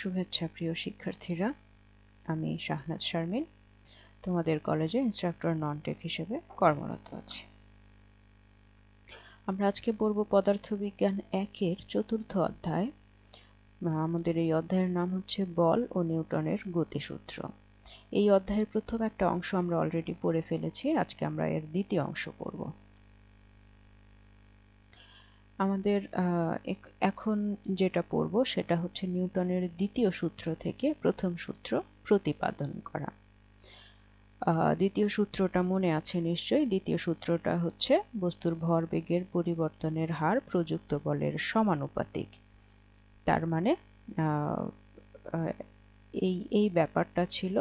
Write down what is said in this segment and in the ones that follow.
শুভেচ্ছা প্রিয় শিক্ষার্থীরা আমি শাহনাজ শারমিন তোমাদের কলেজে ইনস্ট্রাক্টর নন টেক হিসেবে কর্মরত আছি আমরা আজকে পড়ব পদার্থবিজ্ঞান একের চতুর্থ অধ্যায় আমাদের এই অধ্যায়ের নাম হচ্ছে বল ও নিউটনের গতিসূত্র এই অধ্যায়ের প্রথম একটা অংশ আমরা অলরেডি পড়ে ফেলেছি আজকে আমরা এর দ্বিতীয় অংশ পড়ব আমাদের এখন যেটা পড়ব সেটা হচ্ছে নিউটনের দ্বিতীয় সূত্র থেকে প্রথম সূত্র প্রতিপাদন করা দ্বিতীয় সূত্রটা মনে আছে নিশ্চয়ই দ্বিতীয় সূত্রটা হচ্ছে বস্তুর ভর বেগের পরিবর্তনের হার প্রযুক্ত বলের সমানুপাতিক তার মানে এই এই ব্যাপারটা ছিল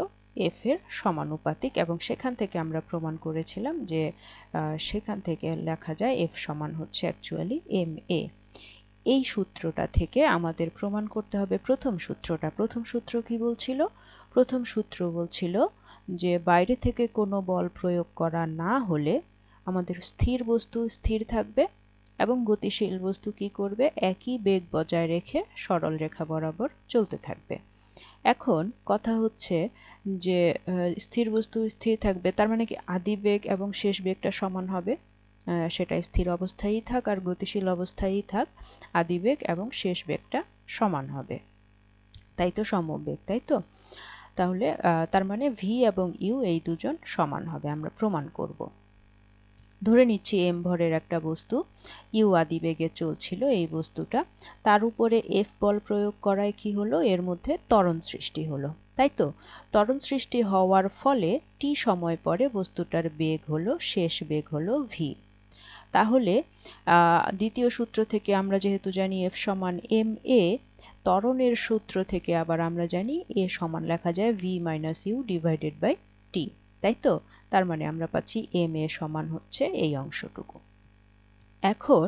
এফ এর সমানুপাতিক এবং সেখান থেকে আমরা প্রমাণ করেছিলাম যে সেখান থেকে লেখা যায় এফ সমান হচ্ছে অ্যাকচুয়ালি এম এ এই সূত্রটা থেকে আমাদের প্রমাণ করতে হবে প্রথম সূত্রটা প্রথম সূত্র কি বলছিল প্রথম সূত্র বলছিল যে বাইরে থেকে কোনো বল প্রয়োগ করা না হলে আমাদের স্থির বস্তু স্থির থাকবে এবং গতিশীল বস্তু কি করবে একই বেগ বজায় রেখে সরল রেখা বরাবর চলতে থাকবে এখন কথা হচ্ছে যে স্থির বস্তু স্থির থাকবে তার মানে কি আদি বেগ এবং শেষ বেগটা সমান হবে সেটা স্থির অবস্থায় থাক আর গতিশীল অবস্থায় থাক আদি বেগ এবং শেষ বেগটা সমান হবে তাই তো সমবেগ তাই তো তাহলে তার মানে ভি এবং ইউ এই দুজন সমান হবে আমরা প্রমাণ করবো ধরে নিচ্ছি এম ভরের একটা বস্তু ইউ আদিবেগে চলছিল এই বস্তুটা তার উপরে এফ বল প্রয়োগ করায় কি হলো এর মধ্যে তরণ সৃষ্টি হলো তাই তো তরণ সৃষ্টি হওয়ার ফলে টি সময় পরে বস্তুটার বেগ হলো শেষ বেগ হলো ভি তাহলে দ্বিতীয় সূত্র থেকে আমরা যেহেতু জানি এফ সমান এম এ ত্বরণের সূত্র থেকে আবার আমরা জানি এ সমান লেখা যায় v minus u divided by t তাই তো তার মানে আমরা পাচ্ছি এম এ সমান হচ্ছে এই অংশটুকু এখন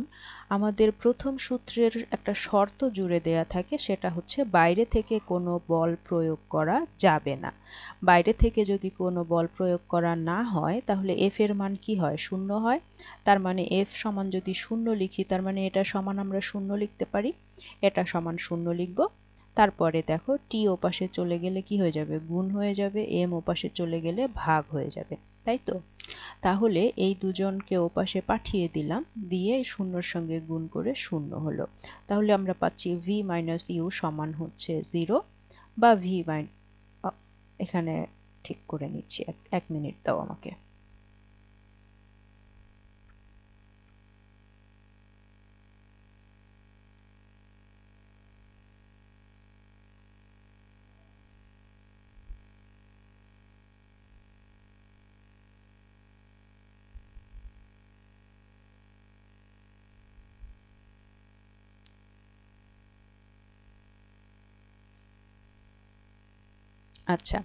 আমাদের প্রথম সূত্রের একটা শর্ত জুড়ে দেয়া থাকে সেটা হচ্ছে বাইরে থেকে কোনো বল প্রয়োগ করা যাবে না বাইরে থেকে যদি কোনো বল প্রয়োগ করা না হয় তাহলে এফ এর মান কি হয় শূন্য হয় তার মানে এফ সমান যদি শূন্য লিখি তার মানে এটা সমান আমরা শূন্য লিখতে পারি এটা সমান শূন্য লিখব তারপরে দেখো টি ওপাশে চলে গেলে কি হয়ে যাবে গুণ হয়ে যাবে এম ওপাশে চলে গেলে ভাগ হয়ে যাবে তাই তো তাহলে এই দুজনকে ওপাশে পাঠিয়ে দিলাম দিয়ে শূন্যর সঙ্গে গুণ করে শূন্য হলো তাহলে আমরা পাচ্ছি ভি মাইনাস ইউ সমান হচ্ছে জিরো বা ভি মাইন এখানে ঠিক করে নিচ্ছি এক মিনিট দাও আমাকে আচ্ছা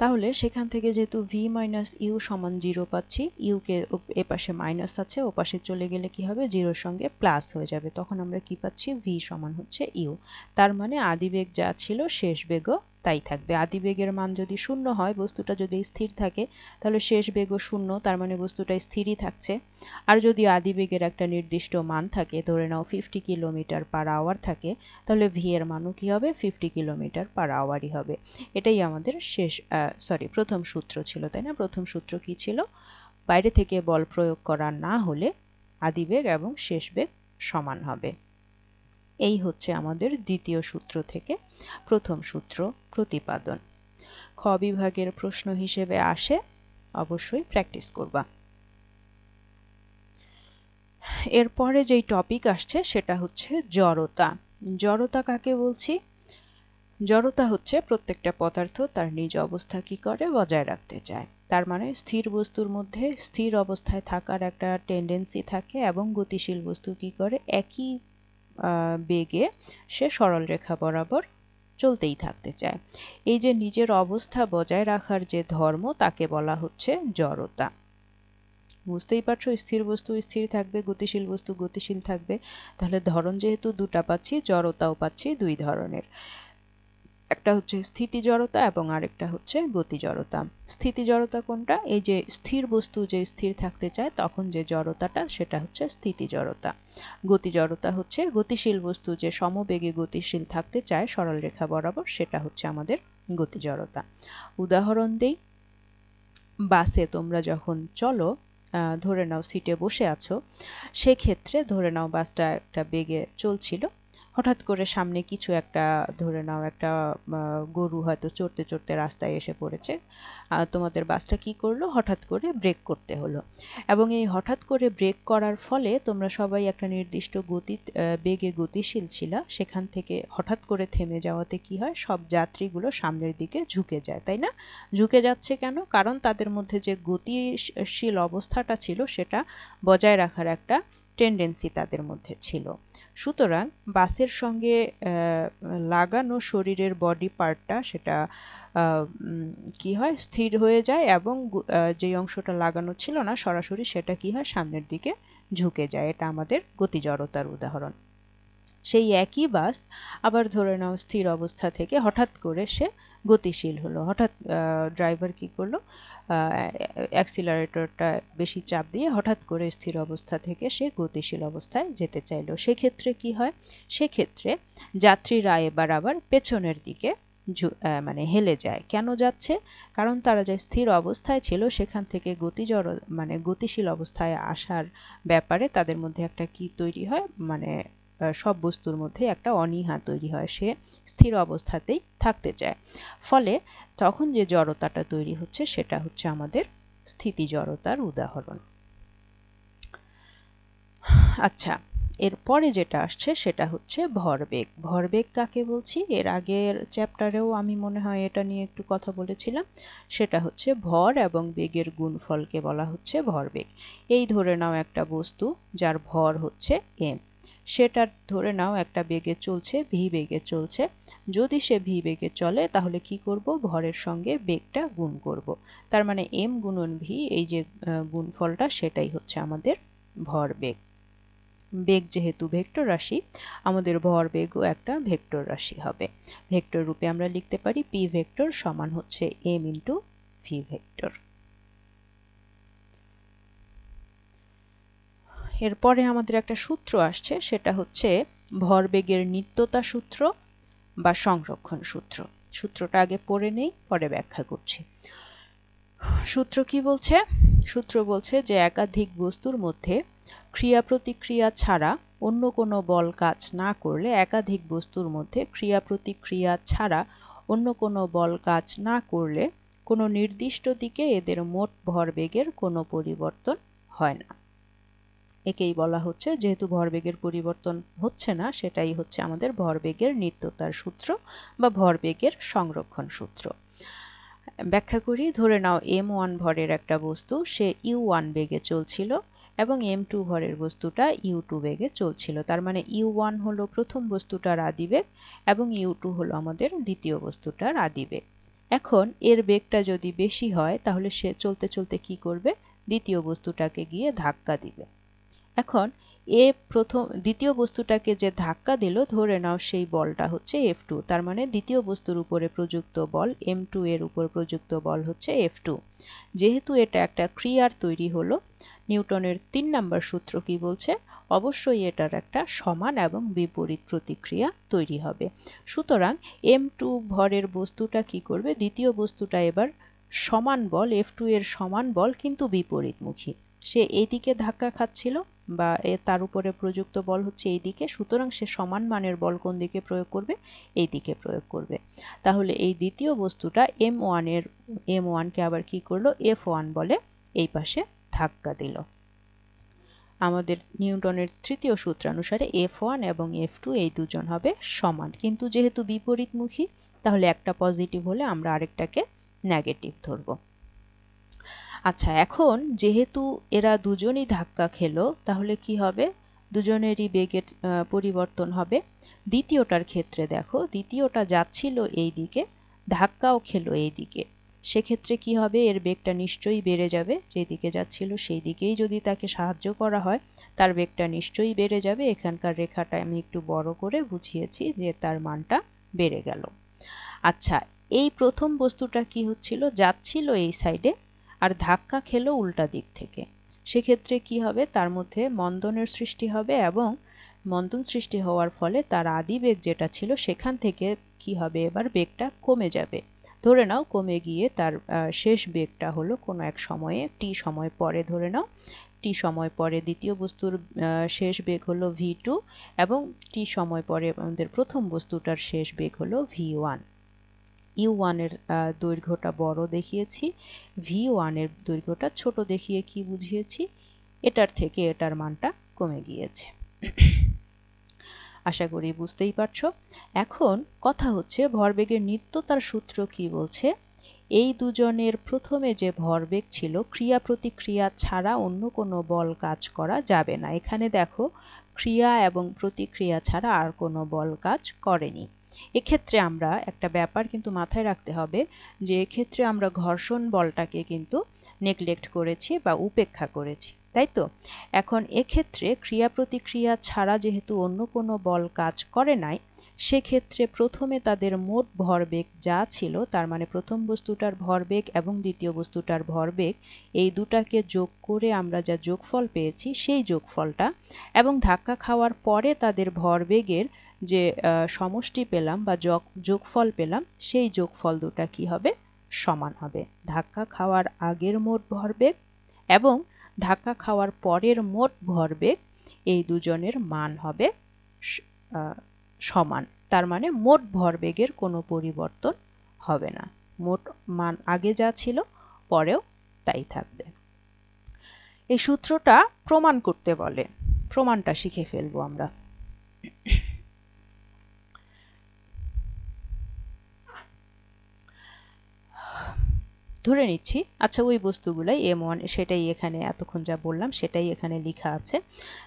তাহলে সেখান থেকে যেহেতু ভি মাইনাস ইউ সমান জিরো পাচ্ছি ইউকে এ পাশে মাইনাস আছে ও পাশে চলে গেলে কি হবে জিরোর সঙ্গে প্লাস হয়ে যাবে তখন আমরা কি পাচ্ছি ভি সমান হচ্ছে ইউ তার মানে আদি বেগ যা ছিল শেষ বেগও তাই থাকবে আদি বেগের মান যদি শূন্য হয় বস্তুটা যদি স্থির থাকে তাহলে শেষ বেগও শূন্য তার মানে বস্তুটা স্থিরই থাকছে আর যদি আদি বেগের একটা নির্দিষ্ট মান থাকে ধরে নাও ফিফটি কিলোমিটার পার আওয়ার থাকে তাহলে ভি এর মানও কী হবে ফিফটি কিলোমিটার পার আওয়ারই হবে এটাই আমাদের শেষ সরি প্রথম সূত্র ছিল তাই না প্রথম সূত্র কি ছিল বাইরে থেকে বল প্রয়োগ করা না হলে আদিবেগ এবং শেষ বেগ সমান হবে এই হচ্ছে আমাদের দ্বিতীয় সূত্র থেকে প্রথম সূত্র প্রতিপাদন খ বিভাগের প্রশ্ন হিসেবে আসে অবশ্যই প্র্যাকটিস করবা এরপরে যেই টপিক আসছে সেটা হচ্ছে জড়তা জড়তা কাকে বলছি জড়তা হচ্ছে প্রত্যেকটা পদার্থ তার নিজ অবস্থা কি করে বজায় রাখতে চায় তার মানে স্থির বস্তুর মধ্যে স্থির অবস্থায় থাকার একটা টেন্ডেন্সি থাকে এবং গতিশীল বস্তু কি করে একই বেগে সে সরল রেখা বরাবর চলতেই থাকতে চায় এই যে নিজের অবস্থা বজায় রাখার যে ধর্ম তাকে বলা হচ্ছে জড়তা বুঝতেই পারছো স্থির বস্তু স্থির থাকবে গতিশীল বস্তু গতিশীল থাকবে তাহলে ধরন যেহেতু দুটা পাচ্ছি জড়তাও পাচ্ছি দুই ধরনের একটা হচ্ছে স্থিতি জড়তা এবং আরেকটা হচ্ছে গতি জড়তা স্থিতি জড়তা কোনটা এই যে স্থির বস্তু যে স্থির থাকতে চায় তখন যে জড়তাটা সেটা হচ্ছে স্থিতি জড়তা গতি জড়তা হচ্ছে গতিশীল বস্তু যে সমবেগে গতিশীল থাকতে চায় সরল রেখা বরাবর সেটা হচ্ছে আমাদের গতি জড়তা উদাহরণ দেই বাসে তোমরা যখন চলো ধরে নাও সিটে বসে আছো সেক্ষেত্রে ধরে নাও বাসটা একটা বেগে চলছিল হঠাৎ করে সামনে কিছু একটা ধরে নাও একটা গরু হয়তো চড়তে চড়তে রাস্তায় এসে পড়েছে তোমাদের বাসটা কি করলো হঠাৎ করে ব্রেক করতে হলো এবং এই হঠাৎ করে ব্রেক করার ফলে তোমরা সবাই একটা নির্দিষ্ট গতি বেগে গতিশীল ছিল সেখান থেকে হঠাৎ করে থেমে যাওয়াতে কি হয় সব যাত্রীগুলো সামনের দিকে ঝুঁকে যায় তাই না ঝুঁকে যাচ্ছে কেন কারণ তাদের মধ্যে যে গতিশীল অবস্থাটা ছিল সেটা বজায় রাখার একটা টেন্ডেন্সি তাদের মধ্যে ছিল সুতরাং বাসের সঙ্গে লাগানো শরীরের বডি পার্টটা সেটা কি হয় স্থির হয়ে যায় এবং যে অংশটা লাগানো ছিল না সরাসরি সেটা কি হয় সামনের দিকে ঝুঁকে যায় এটা আমাদের গতি জড়তার উদাহরণ সেই একই বাস আবার ধরে নাও স্থির অবস্থা থেকে হঠাৎ করে সে গতিশীল হলো হঠাৎ ড্রাইভার কি করলো অ্যাক্সিলারেটরটা বেশি চাপ দিয়ে হঠাৎ করে স্থির অবস্থা থেকে সে গতিশীল অবস্থায় যেতে চাইলো সেক্ষেত্রে কি হয় সেক্ষেত্রে যাত্রীরা এবার আবার পেছনের দিকে মানে হেলে যায় কেন যাচ্ছে কারণ তারা যে স্থির অবস্থায় ছিল সেখান থেকে গতি জড় মানে গতিশীল অবস্থায় আসার ব্যাপারে তাদের মধ্যে একটা কি তৈরি হয় মানে সব বস্তুর মধ্যে একটা অনীহা তৈরি হয় সে স্থির অবস্থাতেই থাকতে চায় ফলে তখন যে জড়তাটা তৈরি হচ্ছে সেটা হচ্ছে আমাদের স্থিতি জড়তার উদাহরণ আচ্ছা এরপরে যেটা আসছে সেটা হচ্ছে ভরবেগ ভরবেগ কাকে বলছি এর আগের চ্যাপ্টারেও আমি মনে হয় এটা নিয়ে একটু কথা বলেছিলাম সেটা হচ্ছে ভর এবং বেগের গুণফলকে বলা হচ্ছে ভরবেগ এই ধরে নাও একটা বস্তু যার ভর হচ্ছে এম সেটার ধরে নাও একটা বেগে চলছে ভি বেগে চলছে যদি সে ভি বেগে চলে তাহলে কি করব ভরের সঙ্গে বেগটা গুণ করব তার মানে এম গুণন ভি এই যে গুণফলটা সেটাই হচ্ছে আমাদের ভর বেগ বেগ যেহেতু ভেক্টর রাশি আমাদের ভর ও একটা ভেক্টর রাশি হবে ভেক্টর রূপে আমরা লিখতে পারি পি ভেক্টর সমান হচ্ছে এম ইন্টু ভি ভেক্টর এরপরে আমাদের একটা সূত্র আসছে সেটা হচ্ছে ভরবেগের নিত্যতা সূত্র বা সংরক্ষণ সূত্র সূত্রটা আগে পড়ে নেই পরে ব্যাখ্যা করছি সূত্র কি বলছে সূত্র বলছে যে একাধিক বস্তুর মধ্যে ক্রিয়া প্রতিক্রিয়া ছাড়া অন্য কোনো বল কাজ না করলে একাধিক বস্তুর মধ্যে ক্রিয়া প্রতিক্রিয়া ছাড়া অন্য কোনো বল কাজ না করলে কোনো নির্দিষ্ট দিকে এদের মোট ভরবেগের কোনো পরিবর্তন হয় না একেই বলা হচ্ছে যেহেতু ভরবেগের পরিবর্তন হচ্ছে না সেটাই হচ্ছে আমাদের ভরবেগের নিত্যতার সূত্র বা ভরবেগের সংরক্ষণ সূত্র ব্যাখ্যা করি ধরে নাও এম ওয়ান ভরের একটা বস্তু সে ইউ ওয়ান বেগে চলছিল এবং এম টু ভরের বস্তুটা ইউ টু বেগে চলছিল তার মানে ইউ ওয়ান হলো প্রথম বস্তুটার আদিবেগ এবং ইউ টু হলো আমাদের দ্বিতীয় বস্তুটার আদিবেগ এখন এর বেগটা যদি বেশি হয় তাহলে সে চলতে চলতে কি করবে দ্বিতীয় বস্তুটাকে গিয়ে ধাক্কা দিবে এখন এ প্রথম দ্বিতীয় বস্তুটাকে যে ধাক্কা দিল ধরে নাও সেই বলটা হচ্ছে এফ টু তার মানে দ্বিতীয় বস্তুর উপরে প্রযুক্ত বল এম টু এর উপর প্রযুক্ত বল হচ্ছে এফ টু যেহেতু এটা একটা ক্রিয়ার তৈরি হলো নিউটনের তিন নাম্বার সূত্র কি বলছে অবশ্যই এটার একটা সমান এবং বিপরীত প্রতিক্রিয়া তৈরি হবে সুতরাং এম টু ভরের বস্তুটা কি করবে দ্বিতীয় বস্তুটা এবার সমান বল এফ টু এর সমান বল কিন্তু বিপরীতমুখী সে এদিকে ধাক্কা খাচ্ছিল বা তার উপরে প্রযুক্ত বল হচ্ছে এই দিকে সুতরাং সে সমান মানের বল কোন দিকে প্রয়োগ করবে এই দিকে প্রয়োগ করবে তাহলে এই দ্বিতীয় বস্তুটা এম ওয়ানের এম ওয়ানকে আবার কি করলো এফ ওয়ান বলে এই পাশে ধাক্কা দিল আমাদের নিউটনের তৃতীয় সূত্রানুসারে এফ ওয়ান এবং এফ টু এই দুজন হবে সমান কিন্তু যেহেতু বিপরীতমুখী তাহলে একটা পজিটিভ হলে আমরা আরেকটাকে নেগেটিভ ধরবো আচ্ছা এখন যেহেতু এরা দুজনই ধাক্কা খেলো তাহলে কি হবে দুজনেরই বেগের পরিবর্তন হবে দ্বিতীয়টার ক্ষেত্রে দেখো দ্বিতীয়টা যাচ্ছিল এই দিকে ধাক্কাও খেলো এই দিকে সেক্ষেত্রে কি হবে এর বেগটা নিশ্চয়ই বেড়ে যাবে যেদিকে যাচ্ছিল সেই দিকেই যদি তাকে সাহায্য করা হয় তার বেগটা নিশ্চয়ই বেড়ে যাবে এখানকার রেখাটা আমি একটু বড় করে বুঝিয়েছি যে তার মানটা বেড়ে গেল আচ্ছা এই প্রথম বস্তুটা কি হচ্ছিল যাচ্ছিল এই সাইডে আর ধাক্কা খেলো উল্টা দিক থেকে সেক্ষেত্রে কি হবে তার মধ্যে মন্দনের সৃষ্টি হবে এবং মন্দন সৃষ্টি হওয়ার ফলে তার আদি বেগ যেটা ছিল সেখান থেকে কি হবে এবার বেগটা কমে যাবে ধরে নাও কমে গিয়ে তার শেষ বেগটা হলো কোনো এক সময়ে টি সময় পরে ধরে নাও টি সময় পরে দ্বিতীয় বস্তুর শেষ বেগ হলো ভি টু এবং টি সময় পরে আমাদের প্রথম বস্তুটার শেষ বেগ হলো ভি ওয়ান ইউ e ওয়ানের দৈর্ঘ্যটা বড় দেখিয়েছি ভি ওয়ানের দৈর্ঘ্যটা ছোট দেখিয়ে কি বুঝিয়েছি এটার থেকে এটার মানটা কমে গিয়েছে আশা করি বুঝতেই পারছো এখন কথা হচ্ছে ভরবেগের নিত্যতার সূত্র কি বলছে এই দুজনের প্রথমে যে ভরবেগ ছিল ক্রিয়া প্রতিক্রিয়া ছাড়া অন্য কোনো বল কাজ করা যাবে না এখানে দেখো ক্রিয়া এবং প্রতিক্রিয়া ছাড়া আর কোনো বল কাজ করেনি এক্ষেত্রে আমরা একটা ব্যাপার কিন্তু মাথায় রাখতে হবে যে এক্ষেত্রে আমরা ঘর্ষণ বলটাকে কিন্তু নেগলেক্ট করেছি বা উপেক্ষা করেছি তাই তো এখন এক্ষেত্রে ক্রিয়া প্রতিক্রিয়া ছাড়া যেহেতু অন্য কোনো বল কাজ করে নাই সেক্ষেত্রে প্রথমে তাদের মোট ভরবেগ যা ছিল তার মানে প্রথম বস্তুটার ভরবেগ এবং দ্বিতীয় বস্তুটার ভরবেগ এই দুটাকে যোগ করে আমরা যা যোগফল পেয়েছি সেই যোগফলটা এবং ধাক্কা খাওয়ার পরে তাদের ভরবেগের যে সমষ্টি পেলাম বা যোগফল পেলাম সেই যোগফল দুটা কি হবে সমান হবে ধাক্কা খাওয়ার আগের মোট ভরবেগ এবং ধাক্কা খাওয়ার পরের মোট ভরবেগ এই দুজনের মান হবে সমান তার মানে মোট ভরবেগের কোনো পরিবর্তন হবে না মোট মান আগে যা ছিল পরেও তাই থাকবে এই সূত্রটা প্রমাণ করতে বলে প্রমাণটা শিখে ফেলবো আমরা ধরে নিচ্ছি আচ্ছা ওই বস্তুগুলাই এম ওয়ান সেটাই এখানে এতক্ষণ যা বললাম সেটাই এখানে লেখা আছে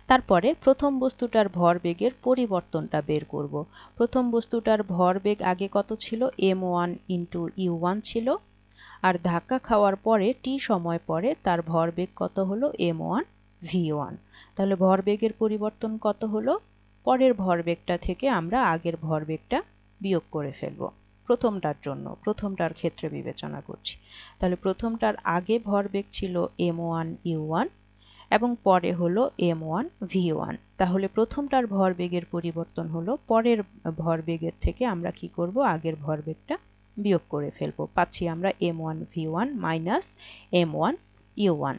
তারপরে প্রথম বস্তুটার ভর বেগের পরিবর্তনটা বের করব প্রথম বস্তুটার ভর বেগ আগে কত ছিল m one into u one ছিল আর ধাক্কা খাওয়ার পরে টি সময় পরে তার ভর বেগ কত হলো এম ওয়ান ভি ওয়ান তাহলে ভর বেগের পরিবর্তন কত হলো পরের ভর বেগটা থেকে আমরা আগের ভর বেগটা বিয়োগ করে ফেলবো প্রথমটার জন্য প্রথমটার ক্ষেত্রে বিবেচনা করছি তাহলে প্রথমটার আগে ভরবেগ ছিল এম ওয়ান ইউ ওয়ান এবং পরে হলো এম ওয়ান ভি ওয়ান তাহলে প্রথমটার ভরবেগের পরিবর্তন হলো পরের ভরবেগের থেকে আমরা কি করব আগের ভরবেগটা বিয়োগ করে ফেলব পাচ্ছি আমরা m one v one minus m one u one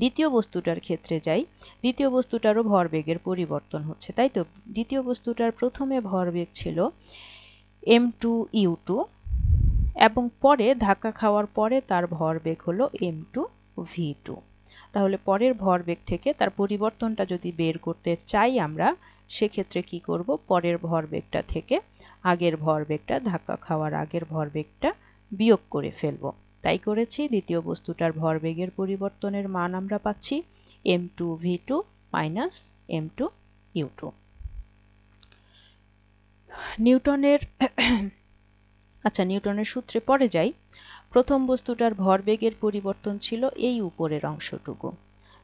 দ্বিতীয় বস্তুটার ক্ষেত্রে যাই দ্বিতীয় বস্তুটারও ভরবেগের পরিবর্তন হচ্ছে তাই তো দ্বিতীয় বস্তুটার প্রথমে ভরবেগ ছিল এম টু ইউ টু এবং পরে ধাক্কা খাওয়ার পরে তার ভরবেগ হলো এম টু ভি টু তাহলে পরের ভরবেগ থেকে তার পরিবর্তনটা যদি বের করতে চাই আমরা সেক্ষেত্রে কি করব পরের ভরবেগটা থেকে আগের ভরবেগটা ধাক্কা খাওয়ার আগের ভরবেগটা বিয়োগ করে ফেলব তাই করেছি দ্বিতীয় বস্তুটার ভরবেগের পরিবর্তনের মান আমরা পাচ্ছি m two v two minus m two u two নিউটনের আচ্ছা নিউটনের সূত্রে পড়ে যাই প্রথম বস্তুটার ভরবেগের পরিবর্তন ছিল এই উপরের অংশটুকু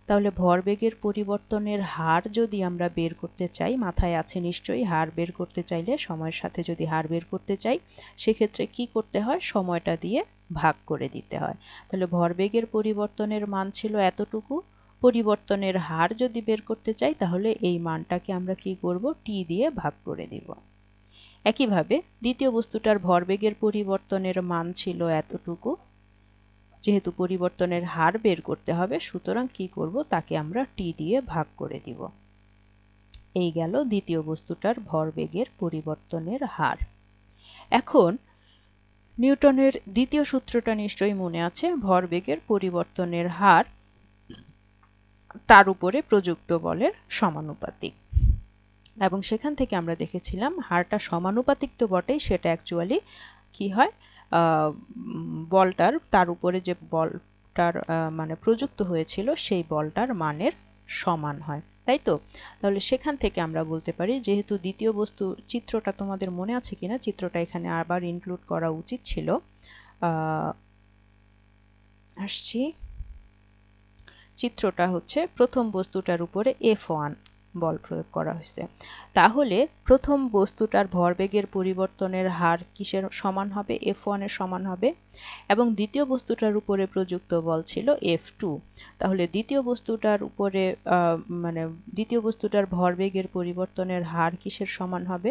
তাহলে ভরবেগের পরিবর্তনের হার যদি আমরা বের করতে চাই মাথায় আছে নিশ্চয়ই হার বের করতে চাইলে সময়ের সাথে যদি হার বের করতে চাই সেক্ষেত্রে কি করতে হয় সময়টা দিয়ে ভাগ করে দিতে হয় তাহলে ভরবেগের পরিবর্তনের মান ছিল এতটুকু পরিবর্তনের হার যদি বের করতে চাই তাহলে এই মানটাকে আমরা কি করব টি দিয়ে ভাগ করে দিব একইভাবে দ্বিতীয় বস্তুটার ভরবেগের পরিবর্তনের মান ছিল এতটুকু যেহেতু পরিবর্তনের হার বের করতে হবে সুতরাং কি করব তাকে আমরা টি দিয়ে ভাগ করে দিব এই গেল দ্বিতীয় বস্তুটার ভরবেগের পরিবর্তনের হার এখন নিউটনের দ্বিতীয় সূত্রটা নিশ্চয়ই মনে আছে ভরবেগের পরিবর্তনের হার তার উপরে প্রযুক্ত বলের সমানুপাতিক এবং সেখান থেকে আমরা দেখেছিলাম হারটা সমানুপাতিক তো বটেই সেটা অ্যাকচুয়ালি কি হয় বলটার তার উপরে যে বলটার মানে প্রযুক্ত হয়েছিল সেই বলটার মানের সমান হয় তাই তো তাহলে সেখান থেকে আমরা বলতে পারি যেহেতু দ্বিতীয় বস্তু চিত্রটা তোমাদের মনে আছে কিনা চিত্রটা এখানে আবার ইনক্লুড করা উচিত ছিল আসছি চিত্রটা হচ্ছে প্রথম বস্তুটার উপরে এফ ওয়ান বল প্রয়োগ করা হয়েছে তাহলে প্রথম বস্তুটার ভরবেগের পরিবর্তনের হার কিসের সমান হবে এফ ওয়ানের সমান হবে এবং দ্বিতীয় বস্তুটার উপরে প্রযুক্ত বল ছিল এফ টু তাহলে দ্বিতীয় বস্তুটার উপরে মানে দ্বিতীয় বস্তুটার ভরবেগের পরিবর্তনের হার কিসের সমান হবে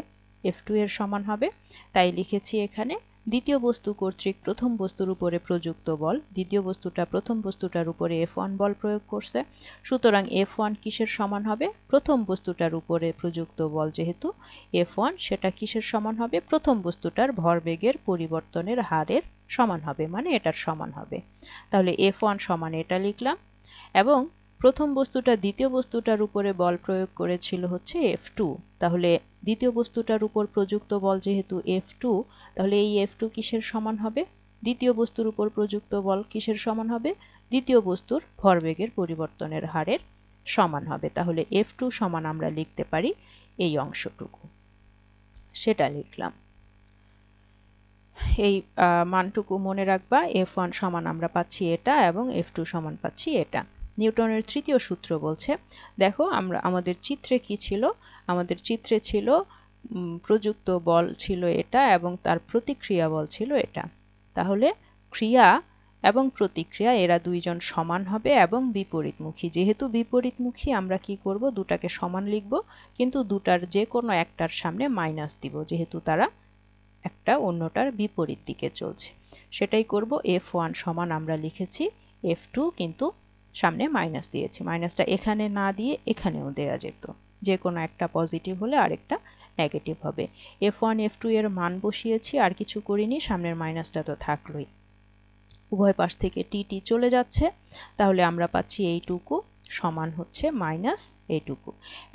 এফ টু এর সমান হবে তাই লিখেছি এখানে দ্বিতীয় বস্তু কর্তৃক প্রথম বস্তুর উপরে প্রযুক্ত বল দ্বিতীয় বস্তুটা প্রথম বস্তুটার উপরে এফ ওয়ান বল প্রয়োগ করছে সুতরাং এফ ওয়ান কিসের সমান হবে প্রথম বস্তুটার উপরে প্রযুক্ত বল যেহেতু এফ ওয়ান সেটা কিসের সমান হবে প্রথম বস্তুটার ভরবেগের পরিবর্তনের হারের সমান হবে মানে এটার সমান হবে তাহলে এফ ওয়ান সমান এটা লিখলাম এবং প্রথম বস্তুটা দ্বিতীয় বস্তুটার উপরে বল প্রয়োগ করেছিল হচ্ছে এফ টু তাহলে দ্বিতীয় বস্তুটার উপর প্রযুক্ত বল যেহেতু এফ টু তাহলে এই এফ টু কিসের সমান হবে দ্বিতীয় বস্তুর উপর প্রযুক্ত বল কিসের সমান হবে দ্বিতীয় বস্তুর ভরবেগের পরিবর্তনের হারের সমান হবে তাহলে এফ টু সমান আমরা লিখতে পারি এই অংশটুকু সেটা লিখলাম এই মানটুকু মনে রাখবা এফ ওয়ান সমান আমরা পাচ্ছি এটা এবং এফ টু সমান পাচ্ছি এটা নিউটনের তৃতীয় সূত্র বলছে দেখো আমরা আমাদের চিত্রে কি ছিল আমাদের চিত্রে ছিল প্রযুক্ত বল ছিল এটা এবং তার প্রতিক্রিয়া বল ছিল এটা তাহলে ক্রিয়া এবং প্রতিক্রিয়া এরা দুইজন সমান হবে এবং বিপরীতমুখী যেহেতু বিপরীতমুখী আমরা কি করব দুটাকে সমান লিখব কিন্তু দুটার যে কোনো একটার সামনে মাইনাস দিব যেহেতু তারা একটা অন্যটার বিপরীত দিকে চলছে সেটাই করব এফ ওয়ান সমান আমরা লিখেছি এফ টু কিন্তু সামনে মাইনাস দিয়েছি মাইনাসটা এখানে না দিয়ে এখানেও দেয়া যেত যে কোনো একটা পজিটিভ হলে আরেকটা নেগেটিভ হবে এফ ওয়ান এফ টু এর মান বসিয়েছি আর কিছু করিনি সামনের মাইনাসটা তো থাকলোই উভয় পাশ থেকে টি টি চলে যাচ্ছে তাহলে আমরা পাচ্ছি এইটুকু সমান হচ্ছে মাইনাস এটুকু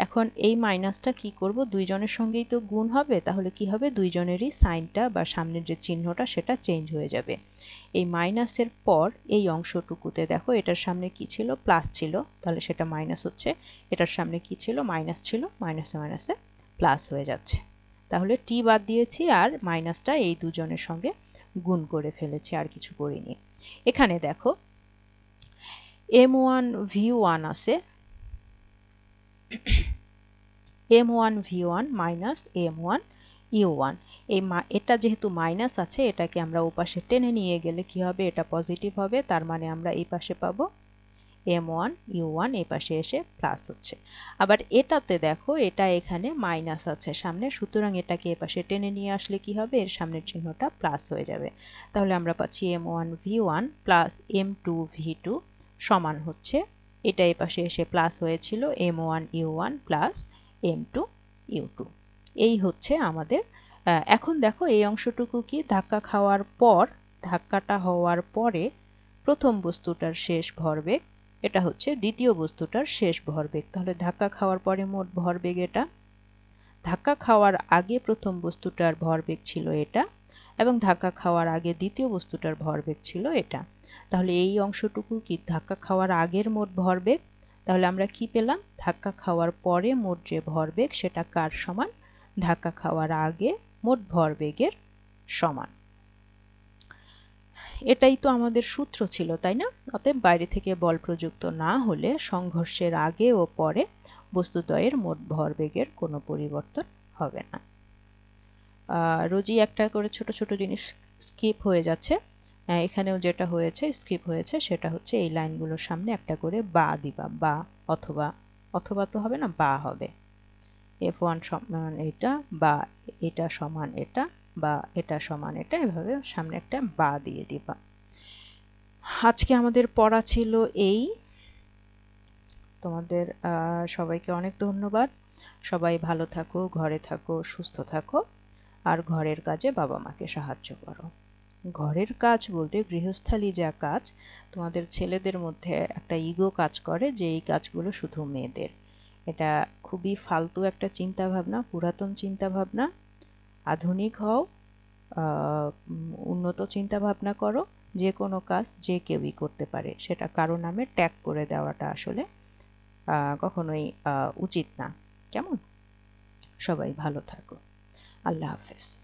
এখন এই মাইনাসটা কি করব দুইজনের সঙ্গেই তো গুণ হবে তাহলে কি হবে দুইজনেরই সাইনটা বা সামনের যে চিহ্নটা সেটা চেঞ্জ হয়ে যাবে এই মাইনাসের পর এই অংশটুকুতে দেখো এটার সামনে কি ছিল প্লাস ছিল তাহলে সেটা মাইনাস হচ্ছে এটার সামনে কি ছিল মাইনাস ছিল মাইনাসে মাইনাসে প্লাস হয়ে যাচ্ছে তাহলে টি বাদ দিয়েছি আর মাইনাসটা এই দুজনের সঙ্গে গুণ করে ফেলেছি আর কিছু করিনি এখানে দেখো এম ওয়ান ভি ওয়ান আছে m one v one minus m one u one এই এটা যেহেতু মাইনাস আছে এটাকে আমরা ওপাশে টেনে নিয়ে গেলে কি হবে এটা পজিটিভ হবে তার মানে আমরা এই পাশে পাবো এম ওয়ান ইউ ওয়ান এই পাশে এসে প্লাস হচ্ছে আবার এটাতে দেখো এটা এখানে মাইনাস আছে সামনে সুতরাং এটাকে এ পাশে টেনে নিয়ে আসলে কি হবে এর সামনের চিহ্নটা প্লাস হয়ে যাবে তাহলে আমরা পাচ্ছি m one v one plus m two v two সমান হচ্ছে এটা এপাশে পাশে এসে প্লাস হয়েছিল m one u one plus m two u two এই হচ্ছে আমাদের এখন দেখো এই অংশটুকু কি ধাক্কা খাওয়ার পর ধাক্কাটা হওয়ার পরে প্রথম বস্তুটার শেষ ভরবেগ এটা হচ্ছে দ্বিতীয় বস্তুটার শেষ ভরবেগ তাহলে ধাক্কা খাওয়ার পরে মোট ভরবেগ এটা ধাক্কা খাওয়ার আগে প্রথম বস্তুটার ভরবেগ ছিল এটা এবং ধাক্কা খাওয়ার আগে দ্বিতীয় বস্তুটার ভরবেগ ছিল এটা তাহলে এই অংশটুকু কি ধাক্কা খাওয়ার আগের মোট ভরবেগ তাহলে আমরা কি পেলাম ধাক্কা খাওয়ার পরে মোট যে ভরবেগ সেটা কার সমান ধাক্কা খাওয়ার আগে মোট ভরবেগের সমান এটাই তো আমাদের সূত্র ছিল তাই না অতএব বাইরে থেকে বল প্রযুক্ত না হলে সংঘর্ষের আগে ও পরে বস্তুদ্বয়ের মোট ভরবেগের কোনো পরিবর্তন হবে না রোজই একটা করে ছোট ছোট জিনিস স্কিপ হয়ে যাচ্ছে এখানেও যেটা হয়েছে স্কিপ হয়েছে সেটা হচ্ছে এই লাইনগুলোর সামনে একটা করে বা দিবা বা অথবা অথবা তো হবে না বা হবে এফ ওয়ান সমান এটা বা এটা সমান এটা বা এটা সমান এটা এভাবে সামনে একটা বা দিয়ে দিবা আজকে আমাদের পড়া ছিল এই তোমাদের সবাইকে অনেক ধন্যবাদ সবাই ভালো থাকো ঘরে থাকো সুস্থ থাকো আর ঘরের কাজে বাবা মাকে সাহায্য করো ঘরের কাজ বলতে গৃহস্থালি যা কাজ তোমাদের ছেলেদের মধ্যে একটা ইগো কাজ করে যে এই কাজগুলো শুধু মেয়েদের এটা খুবই ফালতু একটা চিন্তা ভাবনা পুরাতন চিন্তা ভাবনা আধুনিক হও উন্নত চিন্তা ভাবনা করো যে কোনো কাজ যে কেউই করতে পারে সেটা কারো নামে ট্যাগ করে দেওয়াটা আসলে কখনোই উচিত না কেমন সবাই ভালো থাকো আল্লাহ হাফেজ